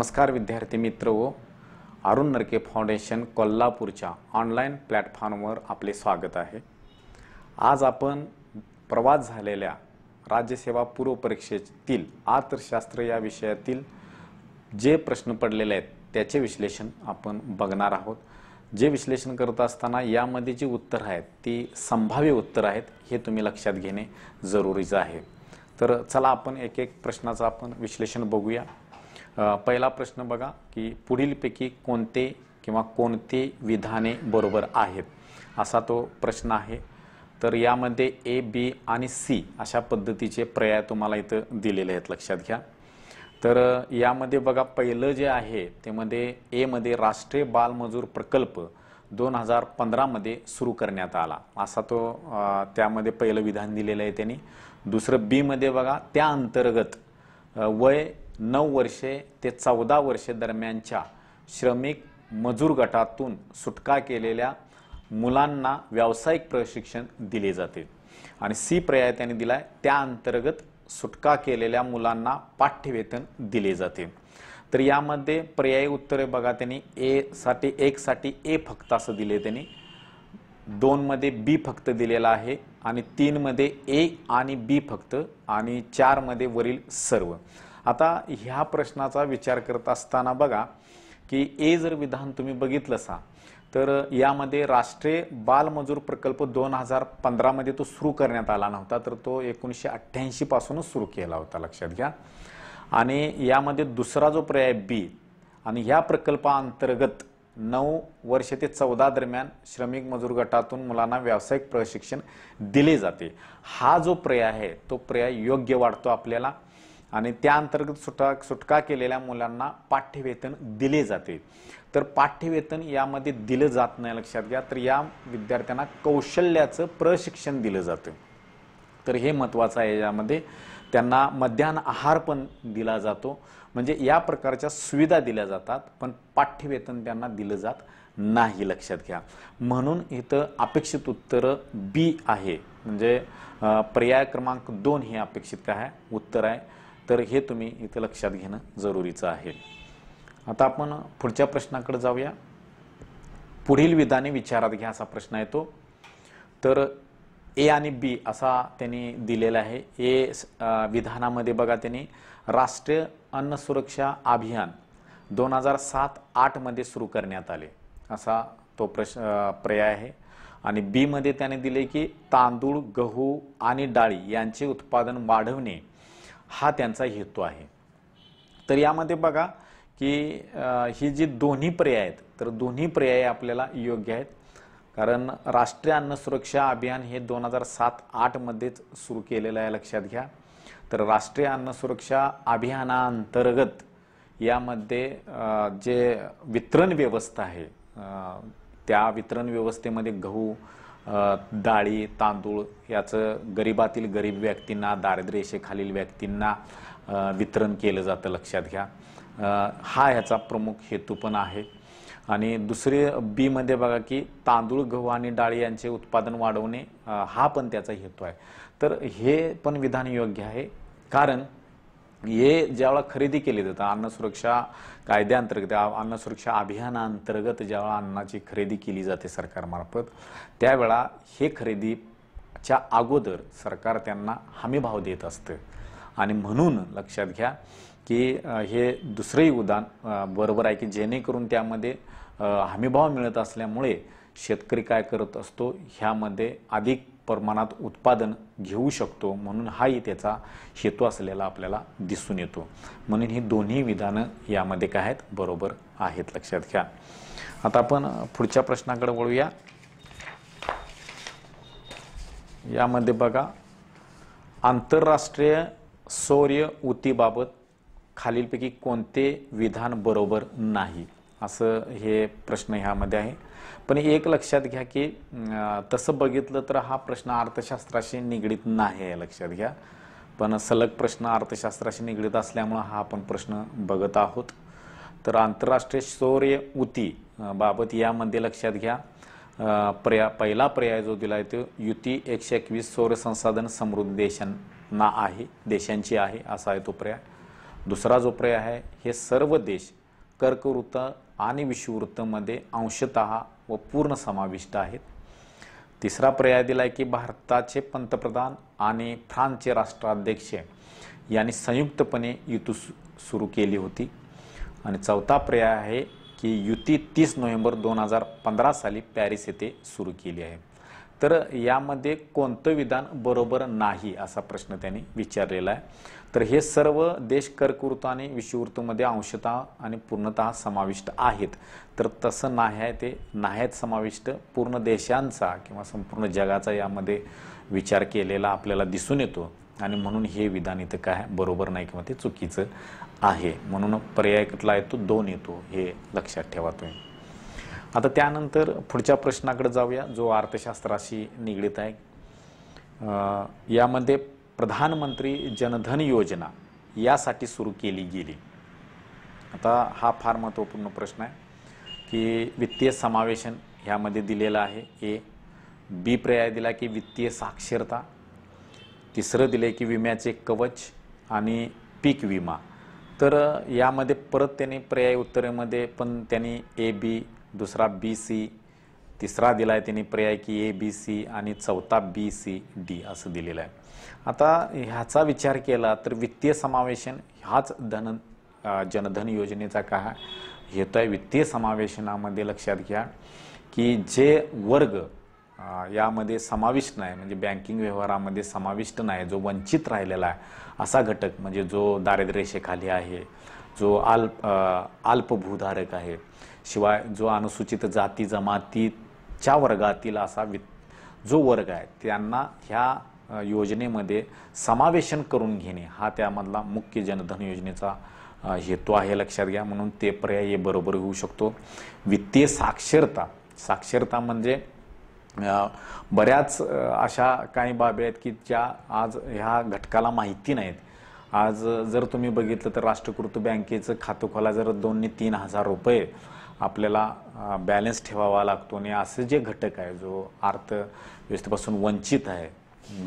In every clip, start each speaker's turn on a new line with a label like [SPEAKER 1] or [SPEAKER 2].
[SPEAKER 1] नमस्कार विद्यार्थी मित्र व हो. अरुण नरके फाउंडेशन कोल्हापूरच्या ऑनलाईन प्लॅटफॉर्मवर आपले स्वागत आहे आज आपण प्रवास झालेल्या राज्यसेवा पूर्व परीक्षेतील अर्थशास्त्र या विषयातील जे प्रश्न पडलेले आहेत त्याचे विश्लेषण आपण बघणार आहोत जे विश्लेषण करत असताना यामध्ये जी उत्तर आहेत ती संभाव्य उत्तर आहेत हे तुम्ही लक्षात घेणे जरुरीचं आहे तर चला आपण एक एक प्रश्नाचं आपण विश्लेषण बघूया पहिला प्रश्न बघा की पुढीलपैकी कोणते किंवा कोणते विधाने बरोबर आहेत असा तो प्रश्न आहे तर यामध्ये ए बी आणि सी अशा पद्धतीचे पर्याय तुम्हाला इथं दिलेले आहेत लक्षात घ्या तर यामध्ये बघा पहिलं जे आहे ते मध्ये एमध्ये राष्ट्रीय बालमजूर प्रकल्प दोन हजार पंधरामध्ये सुरू करण्यात आला असा तो त्यामध्ये पहिलं विधान दिलेलं आहे त्यांनी दुसरं बीमध्ये बघा त्या अंतर्गत वय नऊ वर्षे ते चौदा वर्षे दरम्यानच्या श्रमिक मजूर गटातून सुटका केलेल्या मुलांना व्यावसायिक प्रशिक्षण दिले जाते आणि सी पर्याय त्यांनी दिला आहे त्या अंतर्गत सुटका केलेल्या मुलांना पाठ्यवेतन दिले जाते तर यामध्ये पर्यायी उत्तरे बघा त्यांनी एसाठी एकसाठी ए फक्त असं दिले त्यांनी दोनमध्ये बी फक्त दिलेला आहे आणि तीनमध्ये ए आणि बी फक्त आणि चारमध्ये वरील सर्व आता ह्या प्रश्नाचा विचार करत असताना बघा की ए जर विधान तुम्ही बघितलं असा तर यामध्ये राष्ट्रीय बालमजूर प्रकल्प दोन हजार पंधरामध्ये तो सुरू करण्यात आला नव्हता तर तो एकोणीसशे अठ्ठ्याऐंशीपासूनच सुरू केला होता लक्षात घ्या आणि यामध्ये दुसरा जो पर्याय बी आणि ह्या प्रकल्पाअंतर्गत नऊ वर्ष ते चौदा दरम्यान श्रमिक मजूर गटातून मुलांना व्यावसायिक प्रशिक्षण दिले जाते हा जो पर्याय आहे तो पर्याय योग्य वाटतो आपल्याला आणि त्या अंतर्गत सुटा सुटका केलेल्या मुलांना पाठ्यवेतन दिले जाते तर पाठ्यवेतन यामध्ये दिलं जात नाही लक्षात घ्या तर या विद्यार्थ्यांना कौशल्याचं प्रशिक्षण दिलं जातं तर हे महत्त्वाचं आहे यामध्ये त्यांना मध्यान आहार पण दिला जातो म्हणजे या प्रकारच्या सुविधा दिल्या जातात पण पाठ्यवेतन त्यांना दिलं जात नाही लक्षात घ्या म्हणून इथं अपेक्षित उत्तर बी आहे म्हणजे पर्याय क्रमांक दोन हे अपेक्षित काय उत्तर आहे तर हे तुम्ही इथे लक्षात घेणं जरुरीचं आहे आता आपण पुढच्या प्रश्नाकडे जाऊया पुढील विधाने विचारात घ्या असा प्रश्न येतो तर ए आणि बी असा त्यांनी दिलेला आहे ए विधानामध्ये बघा त्यांनी राष्ट्रीय अन्न सुरक्षा अभियान दोन हजार सात आठमध्ये सुरू करण्यात आले असा तो प्रश पर्याय आहे आणि बीमध्ये त्याने दिले की तांदूळ गहू आणि डाळी यांचे उत्पादन वाढवणे हा त्यांचा हेतू आहे तर यामध्ये बघा की ही जी दोन्ही पर्याय आहेत तर दोन्ही पर्याय आपल्याला योग्य आहेत कारण राष्ट्रीय अन्न सुरक्षा अभियान हे दोन हजार सात आठमध्येच सुरू केलेलं आहे लक्षात घ्या तर राष्ट्रीय अन्न सुरक्षा अभियानाअंतर्गत यामध्ये जे वितरण व्यवस्था आहे त्या वितरण व्यवस्थेमध्ये गहू डाळी तांदूळ याचं गरिबातील गरीब व्यक्तींना दारिद्र्यरेषेखालील व्यक्तींना वितरण केलं जातं लक्षात घ्या हा ह्याचा प्रमुख हेतू पण आहे आणि दुसरे बीमध्ये बघा की तांदूळ गहू आणि डाळी यांचे उत्पादन वाढवणे हा पण त्याचा हेतू आहे तर हे पण विधान योग्य आहे कारण हे ज्यावेळा खरेदी केली जातं अन्न सुरक्षा कायद्याअंतर्गत अन्न सुरक्षा अभियानाअंतर्गत ज्यावेळा अन्नाची खरेदी केली जाते सरकारमार्फत त्यावेळा हे खरेदीच्या अगोदर सरकार त्यांना हमीभाव देत असतं आणि म्हणून लक्षात घ्या की हे दुसरंही उदाहरण बरोबर आहे की जेणेकरून त्यामध्ये हमीभाव मिळत असल्यामुळे शेतकरी काय करत असतो ह्यामध्ये अधिक प्रमाणात उत्पादन घेऊ शकतो म्हणून हाही त्याचा हेतू असलेला आपल्याला दिसून येतो म्हणून ही दोन्ही विधानं यामध्ये काय आहेत बरोबर आहेत लक्षात घ्या आता आपण पुढच्या प्रश्नाकडे वळूया यामध्ये बघा आंतरराष्ट्रीय सौर्य उतीबाबत खालीलपैकी कोणते विधान बरोबर नाही असं हे प्रश्न ह्यामध्ये आहे पण एक लक्षात घ्या की तसं बघितलं तर हा प्रश्न अर्थशास्त्राशी निगडीत नाही आहे लक्षात घ्या पण सलग प्रश्न अर्थशास्त्राशी निगडीत असल्यामुळं हा आपण प्रश्न बघत आहोत तर आंतरराष्ट्रीय शौर्य उती बाबत यामध्ये लक्षात घ्या पर्या पहिला पर्याय जो दिला आहे तो युती एकशे एकवीस सौर संसाधन समृद्ध देशांना आहे देशांची आहे असा आहे तो पर्याय दुसरा जो पर्याय आहे हे सर्व देश कर्कवृत्त आणि विषुववृत्तमध्ये अंशत व पूर्ण समाविष्ट आहेत तिसरा पर्याय दिला आहे की भारताचे पंतप्रधान आणि फ्रान्सचे राष्ट्राध्यक्ष यांनी संयुक्तपणे युती सुरू केली होती आणि चौथा पर्याय आहे की युती तीस नोव्हेंबर दोन हजार पंधरा साली पॅरिस येथे सुरू केली आहे तर यामध्ये कोणतं विधान बरोबर नाही असा प्रश्न त्यांनी विचारलेला आहे तर हे सर्व देश कर्कवृत्त आणि विषुवृत्तमध्ये अंशतः आणि पूर्णतः समाविष्ट आहेत तर तसं नाही आहे ते नाहीत समाविष्ट पूर्ण देशांचा किंवा संपूर्ण जगाचा यामध्ये विचार केलेला आपल्याला दिसून येतो आणि म्हणून हे विधान इथं काय बरोबर नाही किंवा ते चुकीचं आहे म्हणून पर्याय कुठला येतो दोन येतो हे लक्षात ठेवा तुम्ही आता त्यानंतर पुढच्या प्रश्नाकडे जाऊया जो अर्थशास्त्राशी निगडीत आहे यामध्ये प्रधानमंत्री जनधन योजना यासाठी सुरू केली गेली आता हा फार महत्त्वपूर्ण प्रश्न आहे की वित्तीय समावेशन ह्यामध्ये दिलेलं आहे ए बी पर्याय दिला की वित्तीय साक्षरता तिसरं दिले की विम्याचे कवच आणि पीक विमा तर यामध्ये परत त्यांनी पर्याय उत्तरेमध्ये पण त्यांनी ए बी दुसरा बी सी तिसरा दिला आहे त्यांनी पर्याय की ए बी सी आणि चौथा बी सी डी असं दिलेलं आहे आता ह्याचा विचार केला तर वित्तीय समावेशन हाच धन जनधन योजनेचा का हेतू आहे वित्तीय समावेशनामध्ये लक्षात घ्या की जे वर्ग यामध्ये समाविष्ट नाही म्हणजे बँकिंग व्यवहारामध्ये समाविष्ट नाही जो वंचित राहिलेला आहे असा घटक म्हणजे जो दारिद्र्यरेषेखाली आहे जो अल्प अल्पभूधारक आहे शिवाय जो अनुसूचित जाती जमातीत च्या वर्गातील असा वि जो वर्ग आहे त्यांना ह्या योजनेमध्ये समावेशन करून घेणे हा त्यामधला मुख्य जनधन योजनेचा हेतू आहे लक्षात घ्या म्हणून ते पर्याय बरोबर होऊ शकतो वित्तीय साक्षरता साक्षरता म्हणजे बऱ्याच अशा काही बाबी आहेत की ज्या आज ह्या घटकाला माहिती नाहीत आज जर तुम्ही बघितलं तर राष्ट्रकृत बँकेचं खातं खोला जर दोन ते तीन हजार रुपये आपल्याला बॅलन्स ठेवावा लागतो आणि असं जे घटक आहे जो अर्थव्यवस्थेपासून वंचित आहे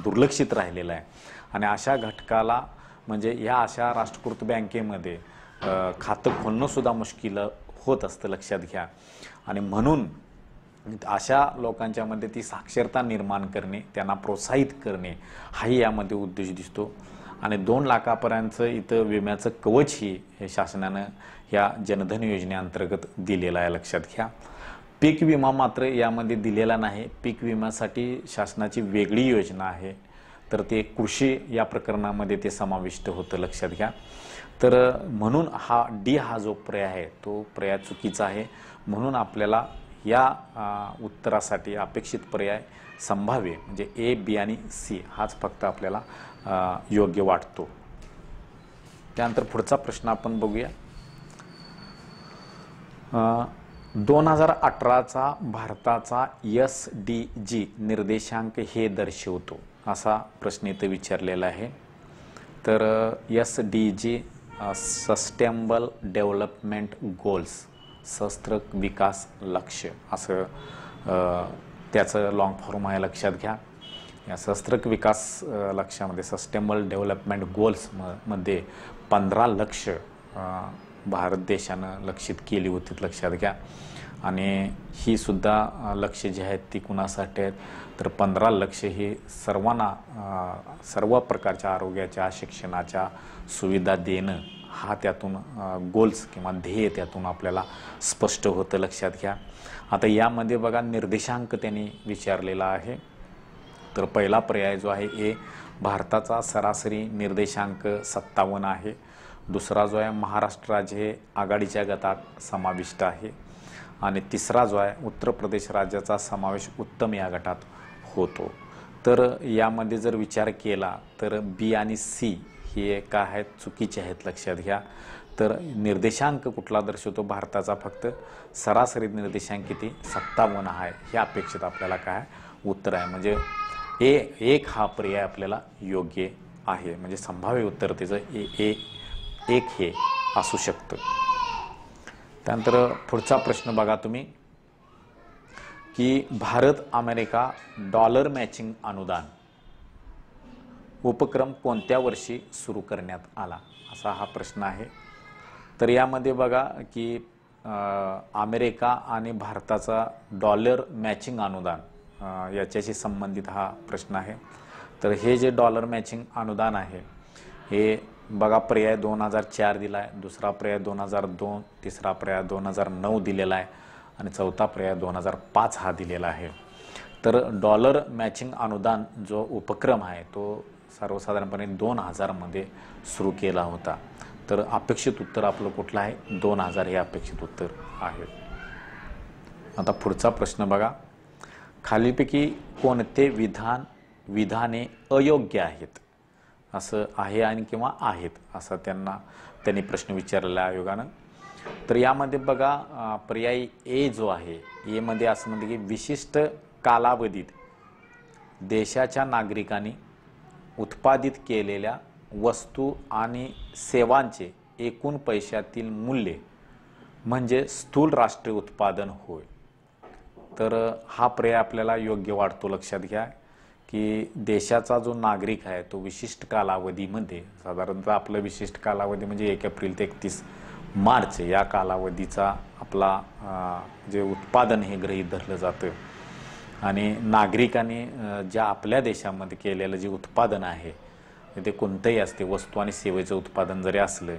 [SPEAKER 1] दुर्लक्षित राहिलेला आहे आणि अशा घटकाला म्हणजे ह्या अशा राष्ट्रकृत बँकेमध्ये खातं खोलणंसुद्धा मुश्किल होत असतं लक्षात घ्या आणि म्हणून अशा लोकांच्यामध्ये ती साक्षरता निर्माण करणे त्यांना प्रोत्साहित करणे हाही यामध्ये उद्देश दिसतो आणि दोन लाखापर्यंत इथं विम्याचं कवचही हे शासनानं या जनधन योजनेअंतर्गत दिलेला आहे लक्षात घ्या पीक विमा मात्र यामध्ये दिलेला नाही पीक विम्यासाठी शासनाची वेगळी योजना आहे तर ते कृषी या प्रकरणामध्ये ते समाविष्ट होतं लक्षात घ्या तर म्हणून हा डी हा जो पर्याय आहे तो पर्याय चुकीचा आहे म्हणून आपल्याला या उत्तरासाठी अपेक्षित पर्याय संभाव्य म्हणजे ए बी आणि सी हाच फक्त आपल्याला योग्य वाटतो त्यानंतर पुढचा प्रश्न आपण बघूया दोन हजार अठराचा भारताचा एस डी जी निर्देशांक हे दर्शवतो असा प्रश्न इथं विचारलेला आहे तर S D G sustainable development goals शस्त्र विकास लक्ष असं त्याचं लॉंग फॉर्म आहे लक्षात घ्या या शस्त्रक विकास लक्षामध्ये सस्टेनेबल डेव्हलपमेंट गोल्स मध्ये पंधरा लक्ष भारत देशानं लक्षित केली होती लक्षात घ्या आणि ही सुद्धा लक्ष जे आहेत ती कुणासाठी आहेत तर पंधरा लक्ष हे सर्वांना सर्व प्रकारच्या आरोग्याच्या शिक्षणाच्या सुविधा देणं हा त्यातून गोल्स किंवा ध्येय त्यातून आपल्याला स्पष्ट होतं लक्षात घ्या आता यामध्ये बघा निर्देशांक त्यांनी विचारलेला आहे तर पहिला पर्याय जो आहे ए भारताचा सरासरी निर्देशांक सत्तावन्न आहे दुसरा जो आहे महाराष्ट्र राज्य हे आघाडीच्या गटात समाविष्ट आहे आणि तिसरा जो आहे उत्तर प्रदेश राज्याचा समावेश उत्तम या गटात होतो तर यामध्ये जर विचार केला तर बी आणि सी हे का आहेत चुकीचे आहेत लक्षात घ्या तर निर्देशांक कुठला दर्शवतो भारताचा फक्त सरासरी निर्देशांक किती सत्तावन्न आहे हे अपेक्षित आपल्याला काय उत्तर आहे म्हणजे ए एक हा पर्याय आपल्याला योग्य आहे म्हणजे संभाव्य उत्तर त्याचं ए ए एक हे असू शकतं त्यानंतर पुढचा प्रश्न बघा तुम्ही की भारत अमेरिका डॉलर मॅचिंग अनुदान उपक्रम कोणत्या वर्षी सुरू करण्यात आला असा हा प्रश्न आहे तर यामध्ये बघा की अमेरिका आणि भारताचा डॉलर मॅचिंग अनुदान याच्याशी संबंधित हा प्रश्न आहे तर हे जे डॉलर मॅचिंग अनुदान आहे हे बघा पर्याय दोन हजार चार दिला आहे दुसरा पर्याय दोन हजार दोन तिसरा पर्याय दोन हजार नऊ दिलेला आहे आणि चौथा पर्याय दोन हजार पाच हा दिलेला आहे तर डॉलर मॅचिंग अनुदान जो उपक्रम आहे तो सर्वसाधारणपणे दोन हजारमध्ये सुरू केला होता तर अपेक्षित उत्तर आपलं कुठलं आहे दोन हजार हे अपेक्षित उत्तर आहे आता पुढचा प्रश्न बघा खालीपैकी कोणते विधान विधाने अयोग्य आहेत असं आहे आणि किंवा आहेत असा त्यांना त्यांनी प्रश्न विचारलेला आयोगानं तर यामध्ये बघा पर्यायी ए जो आहे एमध्ये असं म्हणते की विशिष्ट कालावधीत देशाच्या नागरिकांनी उत्पादित केलेल्या वस्तू आणि सेवांचे एकूण पैशातील मूल्य म्हणजे स्थूल राष्ट्रीय उत्पादन होय तर हा पर्याय आपल्याला योग्य वाटतो लक्षात घ्या की देशाचा जो नागरिक आहे तो विशिष्ट कालावधीमध्ये साधारणतः आपलं विशिष्ट कालावधी म्हणजे एक एप्रिल ते एकतीस मार्च या कालावधीचा आपला जे उत्पादन हे गृहीत धरलं जातं आणि नागरिकाने ज्या आपल्या देशामध्ये केलेलं जे उत्पादन आहे ते कोणतंही असते वस्तू आणि सेवेचं उत्पादन जरी असलं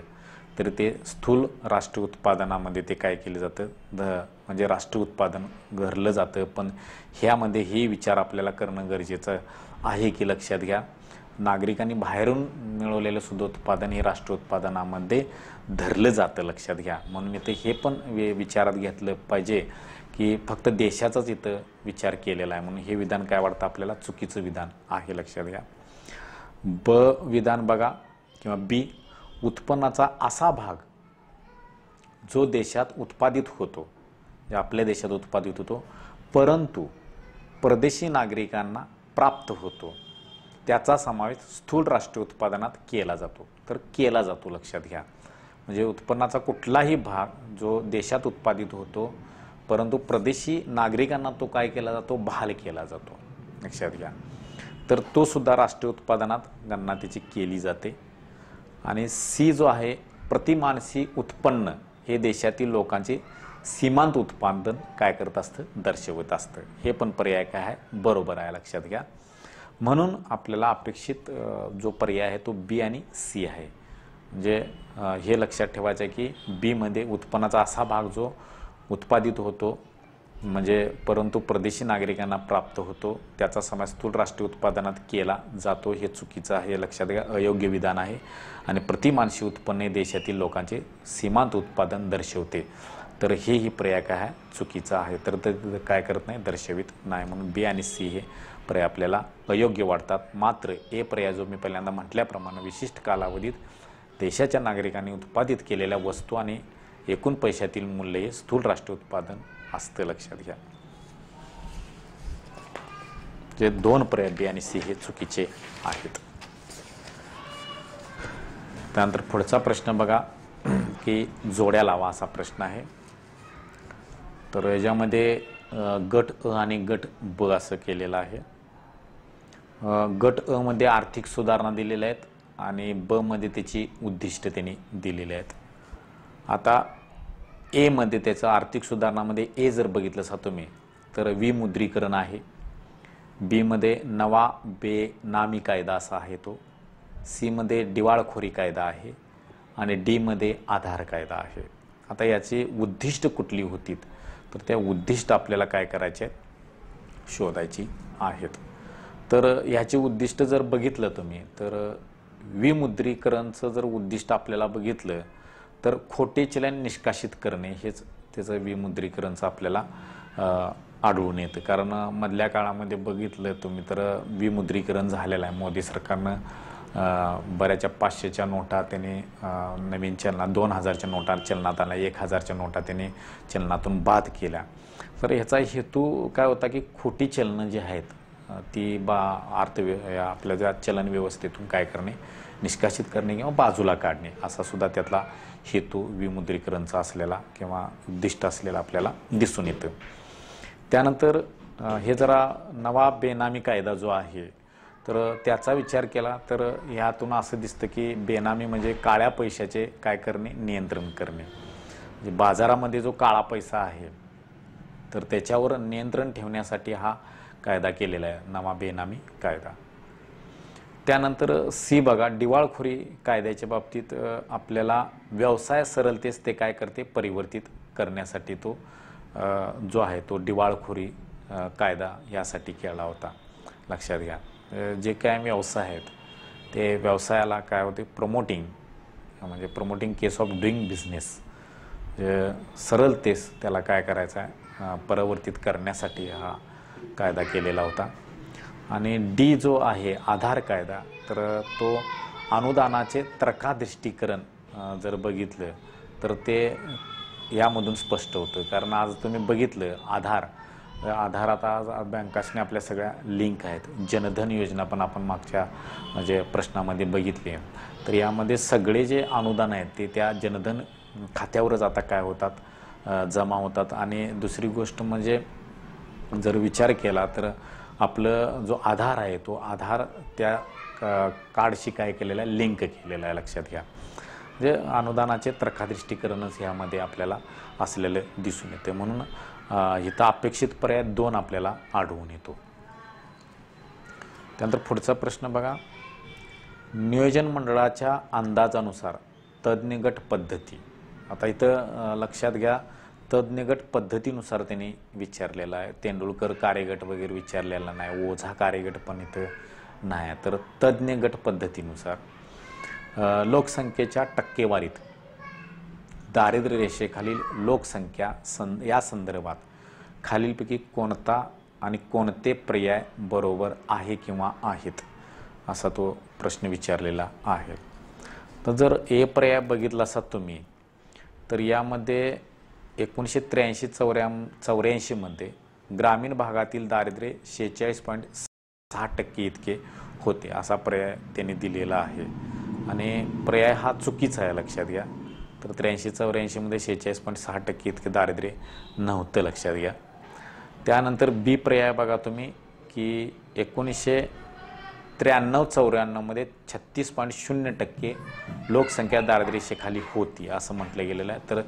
[SPEAKER 1] तर ते स्थूल राष्ट्र उत्पादनामध्ये ते काय केलं जातं ध म्हणजे राष्ट्र उत्पादन घरलं जातं पण ह्यामध्ये हे विचार आपल्याला करणं गरजेचं आहे की लक्षात घ्या नागरिकांनी बाहेरून मिळवलेलं सुद्धा उत्पादन हे राष्ट्र उत्पादनामध्ये धरलं जातं लक्षात घ्या म्हणून मी ते हे पण वे विचारात घेतलं पाहिजे की फक्त देशाचाच इथं विचार केलेला आहे म्हणून हे विधान काय वाटतं आपल्याला चुकीचं विधान आहे लक्षात घ्या ब विधान बघा किंवा बी उत्पन्नाचा असा भाग जो देशात उत्पादित होतो आपल्या देशात उत्पादित होतो परंतु परदेशी नागरिकांना प्राप्त होतो त्याचा समावेश स्थूल राष्ट्रीय उत्पादनात केला जातो तर केला जातो लक्षात घ्या म्हणजे उत्पन्नाचा कुठलाही भाग जो देशात उत्पादित होतो परंतु प्रदेशी नागरिकांना तो काय केला जातो बहाल केला जातो लक्षात घ्या तर तो सुद्धा राष्ट्रीय उत्पादनात गणना त्याची केली जाते आणि सी जो आहे प्रतिमानसी उत्पन्न हे देशातील लोकांचे सीमांत उत्पादन काय करत असतं दर्शवत असतं हे पण पर्याय काय आहे बरोबर आहे लक्षात घ्या म्हणून आपल्याला अपेक्षित जो पर्याय आहे तो बी आणि सी आहे म्हणजे हे लक्षात ठेवायचं आहे की बीमध्ये उत्पन्नाचा असा भाग जो उत्पादित होतो म्हणजे परंतु परदेशी नागरिकांना प्राप्त होतो त्याचा समाज स्थूल राष्ट्रीय उत्पादनात केला जातो हे चुकीचं आहे लक्षात घ्या अयोग्य विधान आहे आणि प्रतिमानशी उत्पन्न देशातील लोकांचे सीमांत उत्पादन दर्शवते तर हेही पर्याय काय चुकीचा आहे तर ते काय करत नाही दर्शवित नाही म्हणून बी आणि सी हे पर्याय आपल्याला अयोग्य वाटतात मात्र ए पर्याय जो मी पहिल्यांदा म्हटल्याप्रमाणे विशिष्ट कालावधीत देशाच्या नागरिकांनी उत्पादित केलेल्या वस्तू आणि एकूण पैशातील मूल्य हे स्थूल राष्ट्रीय उत्पादन असतं लक्षात घ्या जे दोन पर्याय बी आणि सी हे चुकीचे आहेत त्यानंतर पुढचा प्रश्न बघा की जोड्या लावा असा प्रश्न आहे तर याच्यामध्ये गट अ आणि गट ब असं केलेलं आहे गट अ मध्ये आर्थिक सुधारणा दिलेल्या आहेत आणि ब मध्ये त्याची उद्दिष्ट त्यांनी दिलेली आहेत आता एमध्ये त्याचं आर्थिक सुधारणामध्ये ए जर बघितलं असा तुम्ही तर विमुद्रीकरण आहे बीमध्ये नवा बेनामी कायदा असा आहे तो सीमध्ये दिवाळखोरी कायदा आहे आणि डीमध्ये आधार कायदा आहे आता याची उद्दिष्ट कुठली होतीत तर त्या उद्दिष्ट आपल्याला काय करायचे आहेत शोधायची आहेत तर ह्याचे उद्दिष्ट जर बघितलं तुम्ही तर विमुद्रीकरणचं जर उद्दिष्ट आपल्याला बघितलं तर खोटे चलन निष्कासित करणे हेच त्याचं विमुद्रीकरणचं आपल्याला आढळून येतं कारण मधल्या काळामध्ये बघितलं तुम्ही तर विमुद्रीकरण झालेलं आहे मोदी सरकारनं बऱ्याचशा पाचशेच्या नोटा त्याने नवीन चलना दोन हजारच्या नोटा चलनात आल्या एक हजारच्या नोटा त्याने चलनातून बाद केल्या तर ह्याचा हेतू काय होता की खोटी चलनं जी आहेत ती बा अर्थव्य आपल्या ज्या चलन व्यवस्थेतून काय करणे निष्कासित करणे किंवा बाजूला काढणे असा सुद्धा त्यातला हेतू विमुद्रीकरणचा असलेला किंवा उद्दिष्ट असलेला आपल्याला दिसून येतं त्यानंतर हे जरा नवा बेनामी कायदा जो आहे तर त्याचा विचार केला तर ह्यातून असं दिसतं की बेनामी म्हणजे काळ्या पैशाचे काय करणे नियंत्रण करणे म्हणजे बाजारामध्ये जो काळा पैसा आहे तर त्याच्यावर नियंत्रण ठेवण्यासाठी हा कायदा केलेला आहे नवा बेनामी कायदा त्यानंतर सी बघा दिवाळखोरी कायद्याच्या बाबतीत आपल्याला व्यवसाय सरलतेच ते काय करते परिवर्तित करण्यासाठी तो जो आहे तो दिवाळखोरी कायदा यासाठी केला होता लक्षात घ्या जे काय व्यवसाय आहेत ते व्यवसायाला काय होते प्रमोटिंग म्हणजे promoting case of doing business सरलतेस त्याला काय करायचं आहे परिवर्तित करण्यासाठी हा कायदा केलेला होता आणि डी जो आहे आधार कायदा तर तो अनुदानाचे त्रकादृष्टीकरण जर बघितलं तर ते यामधून स्पष्ट होतं कारण आज तुम्ही बघितलं आधार आधार आज बँकाशने आपल्या सगळ्या लिंक आहेत जनधन योजना पण आपण मागच्या म्हणजे प्रश्नामध्ये बघितली तर यामध्ये सगळे जे अनुदान आहेत ते त्या जनधन खात्यावरच आता काय होतात जमा होतात आणि दुसरी गोष्ट म्हणजे जर विचार केला तर आपलं जो आधार आहे तो आधार त्या कार्डशी काय केलेला आहे लिंक केलेला आहे लक्षात घ्या जे म्हणजे अनुदानाचे त्रखादृष्टीकरणच ह्यामध्ये आपल्याला असलेलं दिसून येते म्हणून इथं अपेक्षित पर्याय दोन आपल्याला आढळून येतो त्यानंतर पुढचा प्रश्न बघा नियोजन मंडळाच्या अंदाजानुसार तज्ज्ञ गट पद्धती आता इथं लक्षात घ्या गट पद्धतीनुसार त्यांनी विचारलेला आहे तेंडुलकर कार्यगट वगैरे विचारलेला नाही ओझा कार्यगट पण इथं नाही आहे तर गट पद्धतीनुसार लोकसंख्येच्या टक्केवारीत दारिद्र्य रेषेखालील लोकसंख्या सं या संदर्भात खालीलपैकी कोणता आणि कोणते पर्याय बरोबर आहे किंवा आहेत असा तो प्रश्न विचारलेला आहे तर जर ए पर्याय बघितला असा तुम्ही तर यामध्ये एकोणीसशे त्र्याऐंशी चौऱ्या चौऱ्याऐंशीमध्ये ग्रामीण भागातील दारिद्र्य शेहेचाळीस पॉईंट सहा टक्के इतके होते असा पर्याय त्यांनी दिलेला आहे आणि पर्याय हा चुकीचा आहे लक्षात घ्या तर त्र्याऐंशी चौऱ्याऐंशीमध्ये शेहेचाळीस पॉईंट सहा टक्के इतके दारिद्र्य नव्हतं लक्षात घ्या त्यानंतर बी पर्याय बघा तुम्ही की एकोणीसशे त्र्याण्णव चौऱ्याण्णवमध्ये छत्तीस पॉईंट शून्य टक्के लोकसंख्या दारिद्र्यशेखाली होती असं म्हटलं गेलेलं आहे तर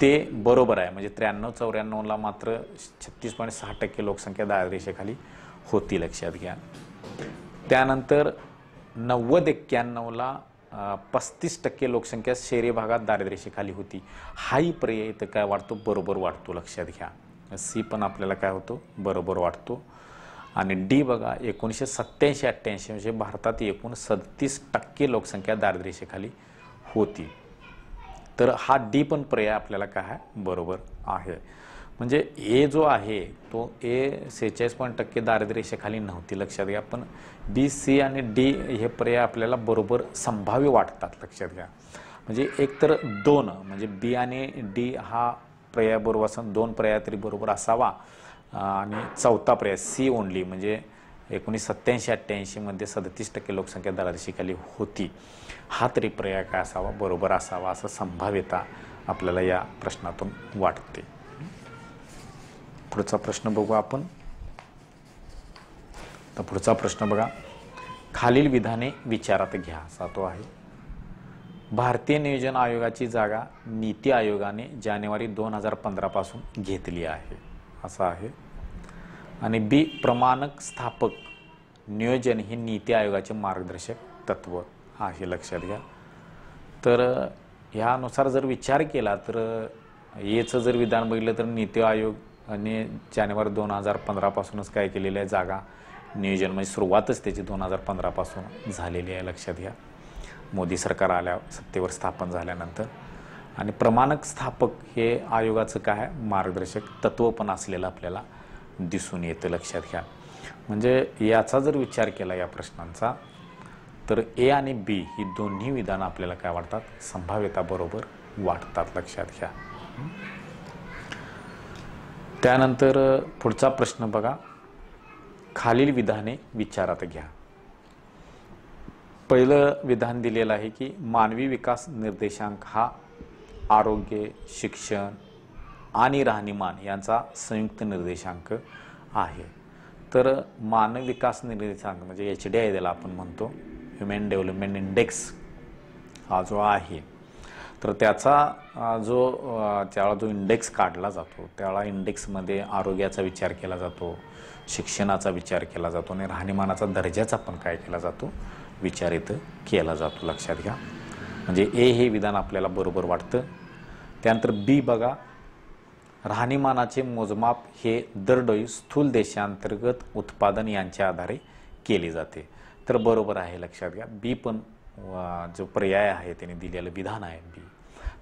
[SPEAKER 1] ते बरोबर आहे म्हणजे त्र्याण्णव चौऱ्याण्णवला मात्र छत्तीस पॉईंट सहा टक्के लोकसंख्या दारिद्रेषेखाली होती लक्षात घ्या त्यानंतर नव्वद एक्क्याण्णवला पस्तीस टक्के लोकसंख्या शेरे भागात दारिद्र्यरेषेखाली होती हाही पर्याय तर काय वाढतो बरोबर वाढतो लक्षात घ्या सी पण आपल्याला काय होतो बरोबर वाटतो आणि डी बघा एकोणीसशे सत्त्याऐंशी अठ्ठ्याऐंशी म्हणजे भारतात एकूण सदतीस टक्के लोकसंख्या दारिद्र्यरेषेखाली होती तर हा डी पण पर्याय आपल्याला काय बरोबर आहे म्हणजे ए जो आहे तो ए सेहेचाळीस पॉईंट टक्के दारिद्र्यरेषेखाली नव्हती लक्षात घ्या पण बी सी आणि डी हे पर्याय आपल्याला बरोबर संभाव्य वाटतात लक्षात घ्या म्हणजे एकतर दोन म्हणजे बी आणि डी हा पर्याय बरोबर असा दोन पर्याय तरी बरोबर असावा आणि चौथा पर्याय सी ओनली म्हणजे एकोणीस सत्त्याऐंशी अठ्ठ्याऐंशीमध्ये सदतीस टक्के लोकसंख्या दारिद्र्यरेषेखाली होती हा तरी पर्याय काय असावा बरोबर असावा असं संभाव्यता आपल्याला या प्रश्नातून वाटते पुढचा प्रश्न बघू आपण तर पुढचा प्रश्न बघा खालील विधाने विचारात घ्या असा तो आहे भारतीय नियोजन आयोगाची जागा नीती आयोगाने जानेवारी दोन हजार पंधरापासून घेतली आहे असं आहे आणि बी प्रमाणक स्थापक नियोजन हे नीती आयोगाचे मार्गदर्शक तत्त्व हा हे लक्षात घ्या तर ह्यानुसार जर विचार केला तर येचं जर विधान बघितलं तर नीती आयोगाने जानेवारी दोन हजार पंधरापासूनच काय केलेलं आहे जागा नियोजन म्हणजे सुरुवातच त्याची दोन हजार पंधरापासून झालेली आहे लक्षात घ्या मोदी सरकार आल्या सत्तेवर स्थापन झाल्यानंतर आणि प्रमाणक स्थापक हे आयोगाचं काय मार्गदर्शक तत्त्व पण असलेलं आपल्याला दिसून येतं लक्षात घ्या म्हणजे याचा जर विचार केला या प्रश्नांचा तर ए आणि बी ही दोन्ही विधानं आपल्याला काय वाटतात संभाव्यता बरोबर वाटतात लक्षात घ्या त्यानंतर पुढचा प्रश्न बघा खालील विधाने विचारात घ्या पहिलं विधान दिलेलं आहे की मानवी विकास निर्देशांक हा आरोग्य शिक्षण आणि राहणीमान यांचा संयुक्त निर्देशांक आहे तर मानव विकास निर्देशांक म्हणजे एच डी आय आपण म्हणतो ह्युमन डेव्हलपमेंट इंडेक्स हा जो आहे तर त्याचा जो त्याला जो इंडेक्स काढला जातो त्याला इंडेक्समध्ये आरोग्याचा विचार केला जातो शिक्षणाचा विचार केला जातो आणि राहणीमानाचा दर्जाचा पण काय केला जातो विचार इथं केला जातो लक्षात घ्या म्हणजे ए हे विधान आपल्याला बरोबर वाटतं त्यानंतर बी बघा राहणीमानाचे मोजमाप हे दरडोई स्थूल देशांतर्गत उत्पादन यांच्या आधारे केले जाते तर बरोबर आहे लक्षात घ्या बी पण जो पर्याय आहे त्याने दिलेलं विधान आहे बी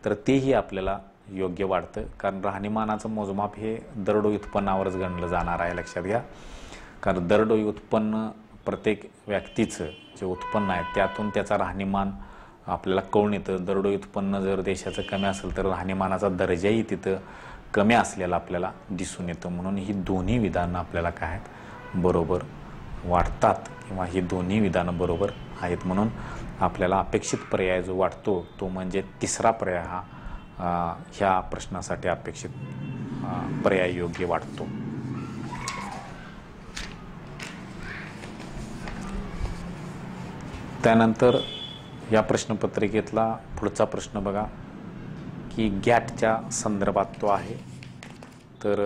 [SPEAKER 1] तर तेही आपल्याला योग्य वाटतं कारण राहणीमानाचं मोजमाप हे दरडोई उत्पन्नावरच गणलं जाणार आहे लक्षात घ्या कारण दरडोई उत्पन्न प्रत्येक व्यक्तीचं जे उत्पन्न आहे त्यातून त्याचा राहणीमान आपल्याला कळून येतं दरडोई उत्पन्न जर देशाचं कमी असेल तर राहणीमानाचा दर्जाही तिथं कमी असलेला आपल्याला दिसून येतं म्हणून ही दोन्ही विधानं आपल्याला काय आहेत बरोबर वाटतात किंवा ही दोन्ही विधानं बरोबर आहेत म्हणून आपल्याला अपेक्षित पर्याय जो वाटतो तो म्हणजे तिसरा पर्याय हा ह्या प्रश्नासाठी अपेक्षित पर्याय योग्य वाटतो त्यानंतर या प्रश्नपत्रिकेतला पुढचा प्रश्न बघा की गॅटच्या संदर्भात तो आहे तर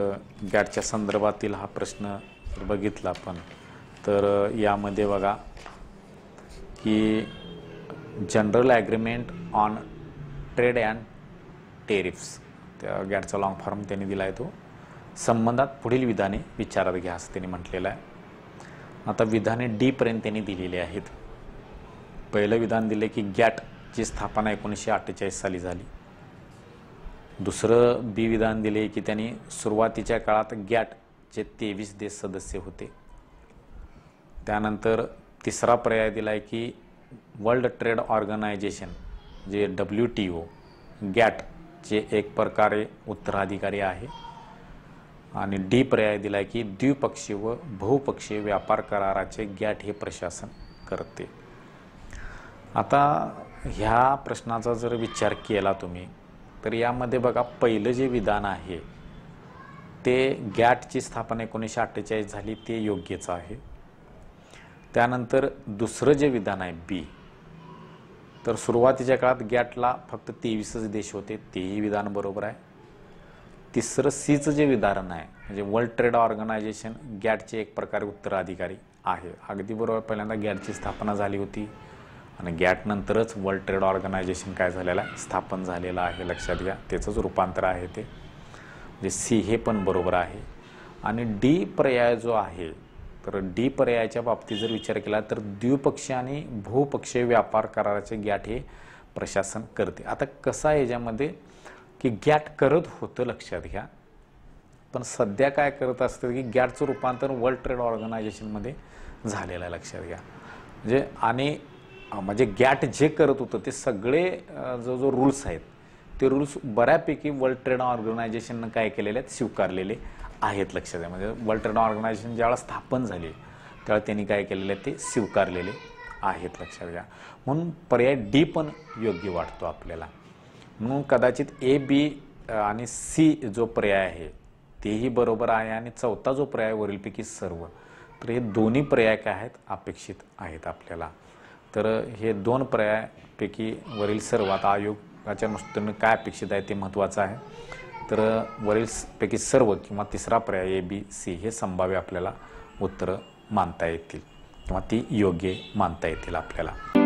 [SPEAKER 1] गॅटच्या संदर्भातील हा प्रश्न बघितला आपण तर यामध्ये बघा की general agreement on trade and tariffs त्या गॅटचा लॉंग फॉर्म त्यांनी दिला आहे तो संबंधात पुढील विधाने विचारात घ्या असं त्यांनी म्हटलेलं आहे आता विधाने डीपर्यंत त्यांनी दिलेली आहेत पहिलं विधान दिले की गॅटची स्थापना एकोणीसशे अठ्ठेचाळीस साली झाली दुसरं बी विधान दिले की त्यांनी सुरुवातीच्या काळात गॅटचे तेवीस देश सदस्य होते त्यानंतर तिसरा पर्याय दिला आहे की वर्ल्ड ट्रेड ऑर्गनायझेशन जे डब्ल्यू टी ओ गॅटचे एक प्रकारे उत्तराधिकारी आहे आणि डी पर्याय दिला आहे की द्विपक्षीय व बहुपक्षीय व्यापार कराराचे गॅट हे प्रशासन करते आता ह्या प्रश्नाचा जर विचार केला तुम्ही तर यामध्ये बघा पहिलं जे विधान आहे ते गॅटची स्थापना एकोणीसशे अठ्ठेचाळीस झाली ते योग्यच आहे त्यानंतर दुसरं जे विधान आहे बी तर सुरुवातीच्या काळात गॅटला फक्त तेवीसच देश होते तेही विधान बरोबर आहे तिसरं सीचं जे विधान आहे म्हणजे वर्ल्ड ट्रेड ऑर्गनायझेशन गॅटचे एक प्रकारे उत्तराधिकारी आहे अगदी बरोबर पहिल्यांदा गॅटची स्थापना झाली होती आणि गॅटनंतरच वर्ल्ड ट्रेड ऑर्गनायझेशन काय झालेलं आहे स्थापन झालेलं आहे लक्षात घ्या त्याचंच रूपांतर आहे ते म्हणजे सी हे पण बरोबर आहे आणि डी पर्याय जो आहे तर डी पर्यायाच्या बाबतीत जर विचार केला तर द्विपक्षीय आणि भूपक्षीय व्यापार कराराचे गॅट हे प्रशासन करते आता कसा याच्यामध्ये की गॅट करत होतं लक्षात घ्या पण सध्या काय करत असतं की गॅटचं रूपांतर वर्ल्ड ट्रेड ऑर्गनायझेशनमध्ये झालेलं आहे लक्षात घ्या म्हणजे आणि म्हणजे गॅट जे करत होतं ते सगळे जो जो रूल्स आहेत ते रूल्स बऱ्यापैकी वर्ल्ड ट्रेड ऑर्गनायझेशननं काय केलेले आहेत स्वीकारलेले आहेत लक्षात आहे म्हणजे वर्ल्ड ट्रेड ऑर्गनायझेशन ज्यावेळेला स्थापन झाली त्यावेळेला त्यांनी काय केलेलं आहे ते स्वीकारलेले आहेत लक्षात घ्या म्हणून पर्याय डी पण योग्य वाटतो आपल्याला म्हणून कदाचित ए बी आणि सी जो पर्याय आहे तेही बरोबर आहे आणि चौथा जो पर्याय वरीलपैकी सर्व तर हे दोन्ही पर्याय काय आहेत अपेक्षित आहेत आपल्याला तर हे दोन पर्यायापैकी वरील सर्वात आयोगाच्या नुसतं काय अपेक्षित आहे ते महत्त्वाचं आहे तर वरीलपैकी सर्व किंवा तिसरा पर्याय ए बी सी हे संभाव्य आपल्याला उत्तरं मानता येतील किंवा ती योग्य मानता येतील आपल्याला